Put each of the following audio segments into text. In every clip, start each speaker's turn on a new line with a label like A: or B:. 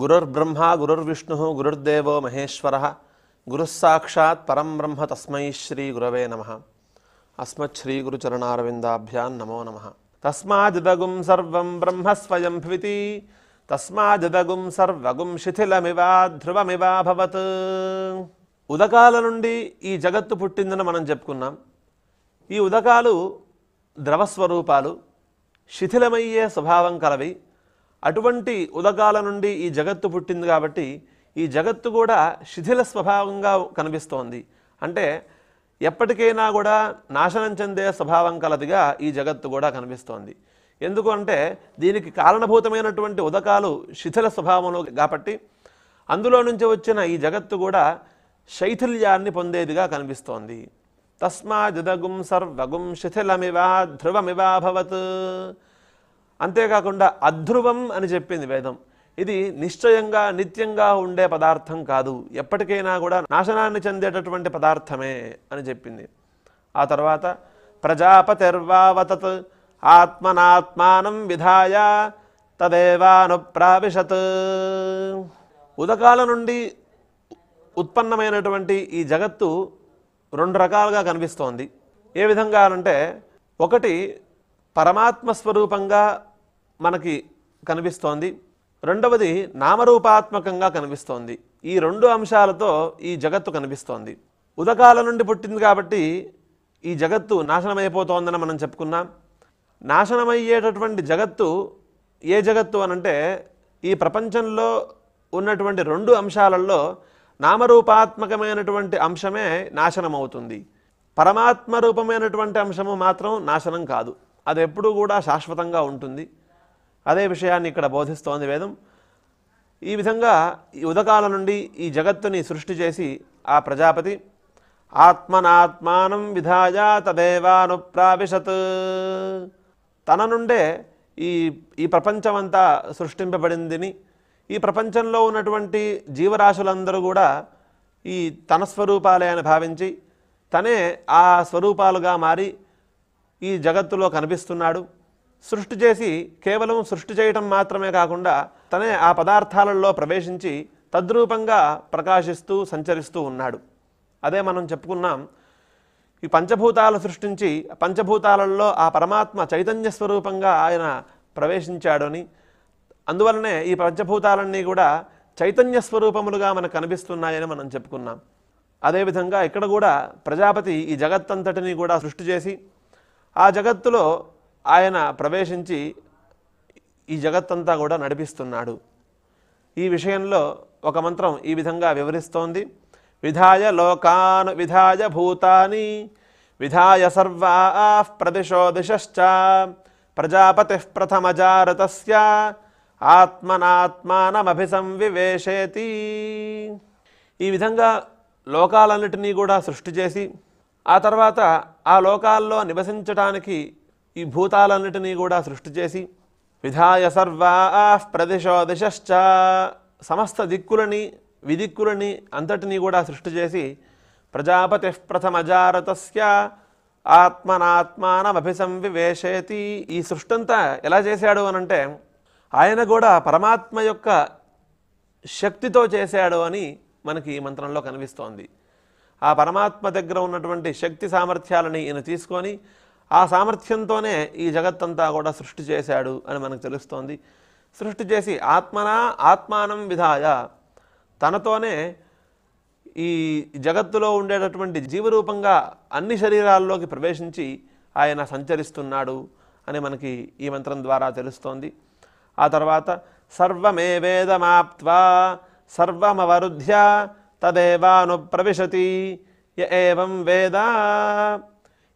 A: గురుర్బ్రహ్మ గురుర్విష్ణు గురుర్దేవో మహేశ్వర గురుస్సాక్షాత్ పరం బ్రహ్మ తస్మై శ్రీ గురవే నమ అస్మచ్శ్రీ గురుచరణారవిందాభ్యాం నమో నమ తస్మాదిదగుం సర్వం బ్రహ్మ స్వయం భవితి తస్మాదిదగుం సర్వగుం శిథిలమివా ధ్రువమివా భవత్ ఉదకాల నుండి ఈ జగత్తు పుట్టిందని మనం చెప్పుకున్నాం ఈ ఉదకాలు ద్రవస్వరూపాలు శిథిలమయ్యే స్వభావం కలవి అటువంటి ఉదగాల నుండి ఈ జగత్తు పుట్టింది కాబట్టి ఈ జగత్తు కూడా శిథిల స్వభావంగా కనిపిస్తోంది అంటే ఎప్పటికైనా కూడా నాశనం చెందే స్వభావం కలదిగా ఈ జగత్తు కూడా కనిపిస్తోంది ఎందుకు అంటే దీనికి కారణభూతమైనటువంటి ఉదకాలు శిథిల స్వభావంలో కాబట్టి అందులో నుంచి వచ్చిన ఈ జగత్తు కూడా శైథిల్యాన్ని పొందేదిగా కనిపిస్తోంది తస్మా జదగుం సర్వగుం శిథిలమివా భవత్ అంతేకాకుండా అధ్రువం అని చెప్పింది వేదం ఇది నిశ్చయంగా నిత్యంగా ఉండే పదార్థం కాదు ఎప్పటికైనా కూడా నాశనాన్ని చెందేటటువంటి పదార్థమే అని చెప్పింది ఆ తర్వాత ప్రజాపతిర్వావతత్ ఆత్మనాత్మానం విధాయ తదేవానుప్రావిశత్ ఉదకాల నుండి ఉత్పన్నమైనటువంటి ఈ జగత్తు రెండు రకాలుగా కనిపిస్తోంది ఏ విధంగా అంటే ఒకటి పరమాత్మ స్వరూపంగా మనకి కనిపిస్తోంది రెండవది నామరూపాత్మకంగా కనిపిస్తోంది ఈ రెండు అంశాలతో ఈ జగత్తు కనిపిస్తోంది ఉదకాల నుండి పుట్టింది కాబట్టి ఈ జగత్తు నాశనమైపోతోందని మనం చెప్పుకున్నాం నాశనమయ్యేటటువంటి జగత్తు ఏ జగత్తు అనంటే ఈ ప్రపంచంలో ఉన్నటువంటి రెండు అంశాలలో నామరూపాత్మకమైనటువంటి అంశమే నాశనం అవుతుంది పరమాత్మ రూపమైనటువంటి అంశము మాత్రం నాశనం కాదు అది ఎప్పుడూ కూడా శాశ్వతంగా ఉంటుంది అదే విషయాన్ని ఇక్కడ బోధిస్తోంది వేదం ఈ విధంగా ఈ ఉదకాల నుండి ఈ జగత్తుని సృష్టి చేసి ఆ ప్రజాపతి ఆత్మనాత్మానం విధాయ తదేవానుప్రావిశత్ తన నుండే ఈ ఈ ప్రపంచమంతా సృష్టింపబడిందిని ఈ ప్రపంచంలో ఉన్నటువంటి జీవరాశులందరూ కూడా ఈ తన స్వరూపాలే అని భావించి తనే ఆ స్వరూపాలుగా మారి ఈ జగత్తులో కనిపిస్తున్నాడు సృష్టి చేసి కేవలం సృష్టి చేయటం మాత్రమే కాకుండా తనే ఆ పదార్థాలలో ప్రవేశించి తద్రూపంగా ప్రకాశిస్తూ సంచరిస్తూ ఉన్నాడు అదే మనం చెప్పుకున్నాం ఈ పంచభూతాలు సృష్టించి పంచభూతాలలో ఆ పరమాత్మ చైతన్య స్వరూపంగా ఆయన అని అందువలనే ఈ పంచభూతాలన్నీ కూడా చైతన్య స్వరూపములుగా మనకు కనిపిస్తున్నాయని మనం చెప్పుకున్నాం అదేవిధంగా ఇక్కడ కూడా ప్రజాపతి ఈ జగత్తంతటిని కూడా సృష్టి చేసి ఆ జగత్తులో ఆయన ప్రవేశించి ఈ జగత్తంతా కూడా నడిపిస్తున్నాడు ఈ విషయంలో ఒక మంత్రం ఈ విధంగా వివరిస్తోంది విధాయ లోకాన్ విధాయ భూతాని విధాయ సర్వా ప్రదిశో దిశ్చ ప్రజాపతి ప్రథమజారతస్య ఆత్మనాత్మానమభిసంవివేశేతి ఈ విధంగా లోకాలన్నిటినీ కూడా సృష్టి చేసి ఆ తర్వాత ఆ లోకాల్లో నివసించటానికి ఈ భూతాలన్నిటినీ కూడా సృష్టి చేసి విధాయ సర్వా ప్రదిశో దిశ్చ సమస్త దిక్కులని విదిక్కులని అంతటినీ కూడా సృష్టి చేసి ప్రజాపతి ప్రథమజారతస్య ఆత్మనాత్మానమభిసంవివేశేతి ఈ అంతా ఎలా చేశాడు అనంటే ఆయన కూడా పరమాత్మ యొక్క శక్తితో చేశాడు అని మనకి ఈ మంత్రంలో కనిపిస్తోంది ఆ పరమాత్మ దగ్గర ఉన్నటువంటి శక్తి సామర్థ్యాలని ఈయన తీసుకొని ఆ సామర్థ్యంతోనే ఈ జగత్తంతా కూడా సృష్టి చేశాడు అని మనకు తెలుస్తోంది సృష్టి చేసి ఆత్మనా ఆత్మానం విధాయ తనతోనే ఈ జగత్తులో ఉండేటటువంటి జీవరూపంగా అన్ని శరీరాల్లోకి ప్రవేశించి ఆయన సంచరిస్తున్నాడు అని మనకి ఈ మంత్రం ద్వారా తెలుస్తోంది ఆ తర్వాత సర్వమే వేదమాప్వా సర్వమవరుధ్య తదేవాను య ఏం వేద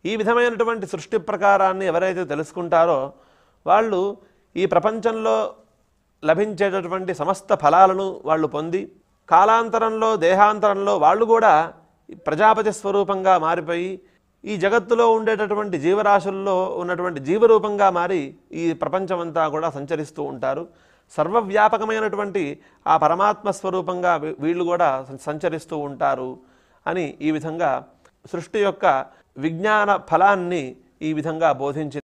A: ఈ విధమైనటువంటి సృష్టి ప్రకారాన్ని ఎవరైతే తెలుసుకుంటారో వాళ్ళు ఈ ప్రపంచంలో లభించేటటువంటి సమస్త ఫలాలను వాళ్ళు పొంది కాలాంతరంలో దేహాంతరంలో వాళ్ళు కూడా ప్రజాపతి స్వరూపంగా మారిపోయి ఈ జగత్తులో ఉండేటటువంటి జీవరాశుల్లో ఉన్నటువంటి జీవరూపంగా మారి ఈ ప్రపంచమంతా కూడా సంచరిస్తూ ఉంటారు సర్వవ్యాపకమైనటువంటి ఆ పరమాత్మ స్వరూపంగా వీళ్ళు కూడా సంచరిస్తూ ఉంటారు అని ఈ విధంగా సృష్టి యొక్క విజ్ఞాన ఫలాన్ని ఈ విధంగా బోధించి